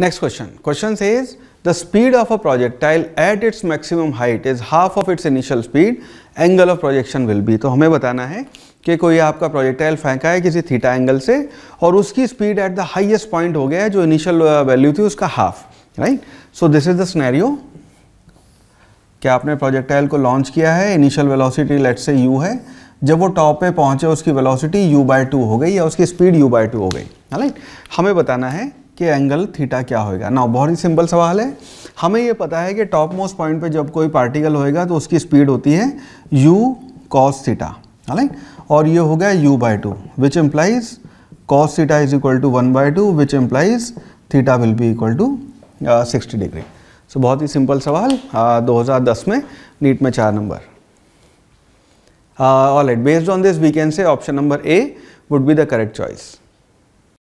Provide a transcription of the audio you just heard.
next question question is the speed of a projectile at its maximum height is half of its initial speed angle of projection will be तो हमें बताना है कि कोई आपका projectile फेंका है किसी थीटा एंगल से और उसकी speed at the highest point हो गया है जो इनिशियल वैल्यू uh, थी उसका half right so this is the scenario क्या आपने प्रोजेक्टाइल को लॉन्च किया है initial velocity let say u है जब वो टॉप पे पहुंचे उसकी वेलोसिटी यू बाय टू हो गई या उसकी स्पीड यू बाय टू हो गई राइट हमें बताना है कि एंगल थीटा क्या होएगा ना बहुत ही सिंपल सवाल है हमें ये पता है कि टॉप मोस्ट पॉइंट पे जब कोई पार्टिकल होएगा तो उसकी स्पीड होती है u cos थीटा है और ये हो गया u by two which implies cos theta is equal to one by two which implies theta will be equal to sixty degree so बहुत ही सिंपल सवाल uh, दो हज़ार दस में नीट में चार number all it based on this we can say option number A would be the correct choice